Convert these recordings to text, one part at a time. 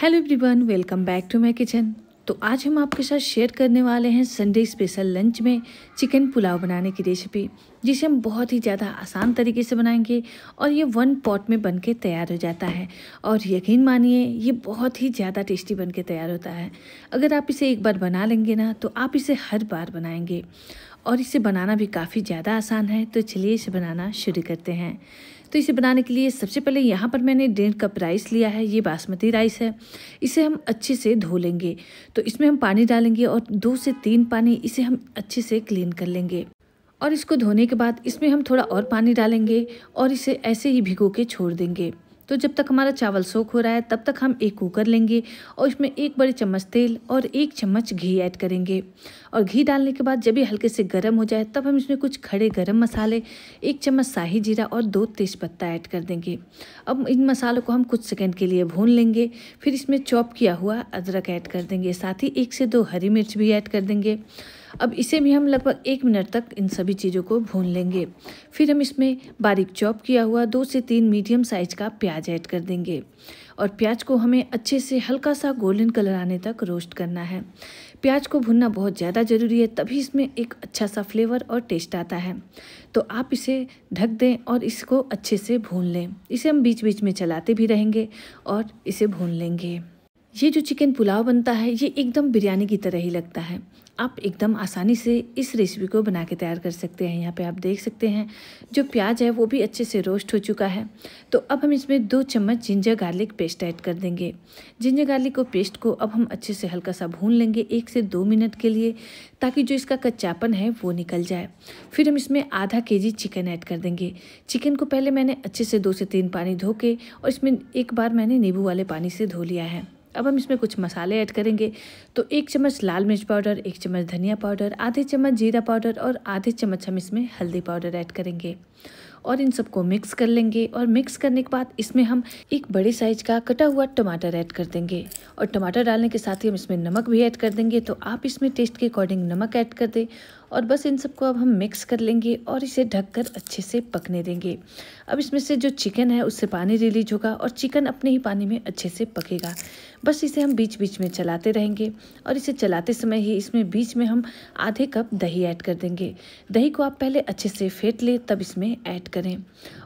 hello everyone welcome back to my kitchen तो आज हम आपके साथ शेयर करने वाले हैं संडे स्पेशल लंच में चिकन पुलाव बनाने की रेसिपी जिसे हम बहुत ही ज़्यादा आसान तरीके से बनाएंगे और ये वन पॉट में बन के तैयार हो जाता है और यकीन मानिए ये बहुत ही ज़्यादा टेस्टी बन के तैयार होता है अगर आप इसे एक बार बना लेंगे ना तो आप इसे हर बार बनाएंगे और इसे बनाना भी काफ़ी ज़्यादा आसान है तो चलिए इसे बनाना शुरू करते हैं तो इसे बनाने के लिए सबसे पहले यहाँ पर मैंने डेढ़ कप राइस लिया है ये बासमती राइस है इसे हम अच्छे से धो लेंगे तो इसमें हम पानी डालेंगे और दो से तीन पानी इसे हम अच्छे से क्लीन कर लेंगे और इसको धोने के बाद इसमें हम थोड़ा और पानी डालेंगे और इसे ऐसे ही भिगो के छोड़ देंगे तो जब तक हमारा चावल सोख हो रहा है तब तक हम एक कुकर लेंगे और इसमें एक बड़े चम्मच तेल और एक चम्मच घी ऐड करेंगे और घी डालने के बाद जब ये हल्के से गर्म हो जाए तब हम इसमें कुछ खड़े गर्म मसाले एक चम्मच शाही जीरा और दो तेज़पत्ता ऐड कर देंगे अब इन मसालों को हम कुछ सेकेंड के लिए भून लेंगे फिर इसमें चॉप किया हुआ अदरक ऐड कर देंगे साथ ही एक से दो हरी मिर्च भी ऐड कर देंगे अब इसे भी हम लगभग एक मिनट तक इन सभी चीज़ों को भून लेंगे फिर हम इसमें बारीक चॉप किया हुआ दो से तीन मीडियम साइज का प्याज ऐड कर देंगे और प्याज को हमें अच्छे से हल्का सा गोल्डन कलर आने तक रोस्ट करना है प्याज को भुनना बहुत ज़्यादा ज़रूरी है तभी इसमें एक अच्छा सा फ्लेवर और टेस्ट आता है तो आप इसे ढक दें और इसको अच्छे से भून लें इसे हम बीच बीच में चलाते भी रहेंगे और इसे भून लेंगे ये जो चिकन पुलाव बनता है ये एकदम बिरयानी की तरह ही लगता है आप एकदम आसानी से इस रेसिपी को बना के तैयार कर सकते हैं यहाँ पे आप देख सकते हैं जो प्याज है वो भी अच्छे से रोस्ट हो चुका है तो अब हम इसमें दो चम्मच जिंजर गार्लिक पेस्ट ऐड कर देंगे जिंजर गार्लिक को पेस्ट को अब हम अच्छे से हल्का सा भून लेंगे एक से दो मिनट के लिए ताकि जो इसका कच्चापन है वो निकल जाए फिर हम इसमें आधा के जी चिकन ऐड कर देंगे चिकन को पहले मैंने अच्छे से दो से तीन पानी धो के और इसमें एक बार मैंने नींबू वाले पानी से धो लिया है अब हम इसमें कुछ मसाले ऐड करेंगे तो एक चम्मच लाल मिर्च पाउडर एक चम्मच धनिया पाउडर आधे चम्मच जीरा पाउडर और आधे चम्मच हम इसमें हल्दी पाउडर ऐड करेंगे और इन सबको मिक्स कर लेंगे और मिक्स करने के बाद इसमें हम एक बड़े साइज का कटा हुआ टमाटर ऐड कर देंगे और टमाटर डालने के साथ ही हम इसमें नमक भी ऐड कर देंगे तो आप इसमें टेस्ट के अकॉर्डिंग नमक ऐड कर दें और बस इन सबको अब हम मिक्स कर लेंगे और इसे ढककर अच्छे से पकने देंगे अब इसमें से जो चिकन है उससे पानी रिलीज होगा और चिकन अपने ही पानी में अच्छे से पकेगा बस इसे हम बीच बीच में चलाते रहेंगे और इसे चलाते समय ही इसमें बीच में हम आधे कप दही ऐड कर देंगे दही को आप पहले अच्छे से फेंट लें तब इसमें ऐड करें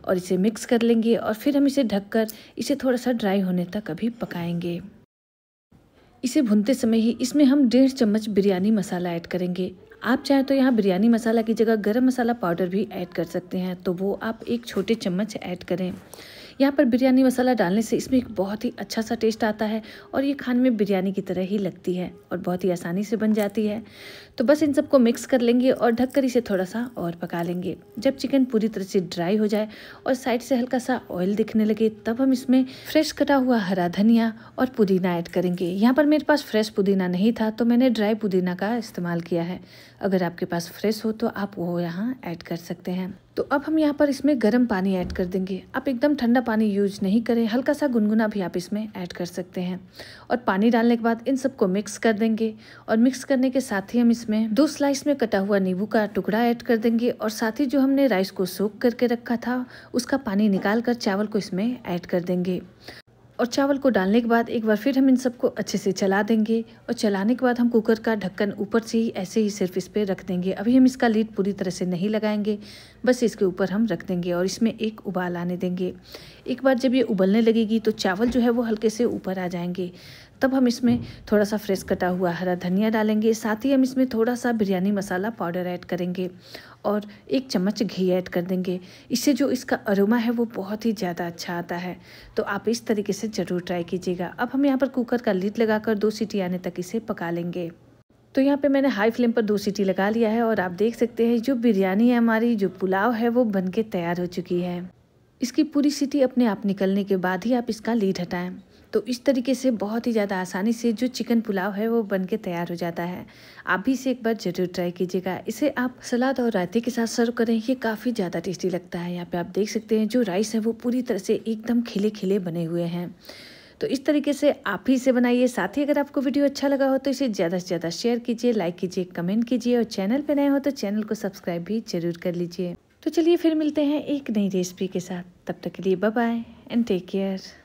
और इसे मिक्स कर लेंगे और फिर हम इसे ढककर इसे थोड़ा सा ड्राई होने तक अभी पकाएंगे इसे भुनते समय ही इसमें हम डेढ़ चम्मच बिरयानी मसाला ऐड करेंगे आप चाहें तो यहाँ बिरयानी मसाला की जगह गरम मसाला पाउडर भी ऐड कर सकते हैं तो वो आप एक छोटे चम्मच ऐड करें यहाँ पर बिरयानी मसाला डालने से इसमें एक बहुत ही अच्छा सा टेस्ट आता है और ये खाने में बिरयानी की तरह ही लगती है और बहुत ही आसानी से बन जाती है तो बस इन सबको मिक्स कर लेंगे और ढककर इसे थोड़ा सा और पका लेंगे जब चिकन पूरी तरह से ड्राई हो जाए और साइड से हल्का सा ऑयल दिखने लगे तब हम इसमें फ्रेश कटा हुआ हरा धनिया और पुदीना ऐड करेंगे यहाँ पर मेरे पास फ्रेश पुदीना नहीं था तो मैंने ड्राई पुदीना का इस्तेमाल किया है अगर आपके पास फ्रेश हो तो आप वो यहाँ ऐड कर सकते हैं तो अब हम यहाँ पर इसमें गर्म पानी ऐड कर देंगे आप एकदम ठंडा पानी यूज नहीं करें हल्का सा गुनगुना भी आप इसमें ऐड कर सकते हैं और पानी डालने के बाद इन सबको मिक्स कर देंगे और मिक्स करने के साथ ही हम इसमें दो स्लाइस में कटा हुआ नींबू का टुकड़ा ऐड कर देंगे और साथ ही जो हमने राइस को सोख करके रखा था उसका पानी निकाल कर चावल को इसमें ऐड कर देंगे और चावल को डालने के बाद एक बार फिर हम इन सबको अच्छे से चला देंगे और चलाने के बाद हम कुकर का ढक्कन ऊपर से ही ऐसे ही सिर्फ इस पर रख देंगे अभी हम इसका लीड पूरी तरह से नहीं लगाएंगे बस इसके ऊपर हम रख देंगे और इसमें एक उबाल आने देंगे एक बार जब ये उबलने लगेगी तो चावल जो है वो हल्के से ऊपर आ जाएंगे तब हम इसमें थोड़ा सा फ्रेश कटा हुआ हरा धनिया डालेंगे साथ ही हम इसमें थोड़ा सा बिरयानी मसाला पाउडर ऐड करेंगे और एक चम्मच घी ऐड कर देंगे इससे जो इसका अरोमा है वो बहुत ही ज़्यादा अच्छा आता है तो आप इस तरीके से ज़रूर ट्राई कीजिएगा अब हम यहाँ पर कुकर का लीड लगाकर दो सीटी आने तक इसे पका लेंगे तो यहाँ पे मैंने हाई फ्लेम पर दो सीटी लगा लिया है और आप देख सकते हैं जो बिरयानी है हमारी जो पुलाव है वो बन के तैयार हो चुकी है इसकी पूरी सीटी अपने आप निकलने के बाद ही आप इसका लीड हटाएं तो इस तरीके से बहुत ही ज़्यादा आसानी से जो चिकन पुलाव है वो बन के तैयार हो जाता है आप भी इसे एक बार ज़रूर ट्राई कीजिएगा इसे आप सलाद और रायते के साथ सर्व करें ये काफ़ी ज़्यादा टेस्टी लगता है यहाँ पे आप देख सकते हैं जो राइस है वो पूरी तरह से एकदम खिले खिले बने हुए हैं तो इस तरीके से आप ही इसे बनाइए साथ ही अगर आपको वीडियो अच्छा लगा हो तो इसे ज़्यादा से ज़्यादा शेयर कीजिए लाइक कीजिए कमेंट कीजिए और चैनल पर नए हो तो चैनल को सब्सक्राइब भी जरूर कर लीजिए तो चलिए फिर मिलते हैं एक नई रेसिपी के साथ तब तक के लिए बाय एंड टेक केयर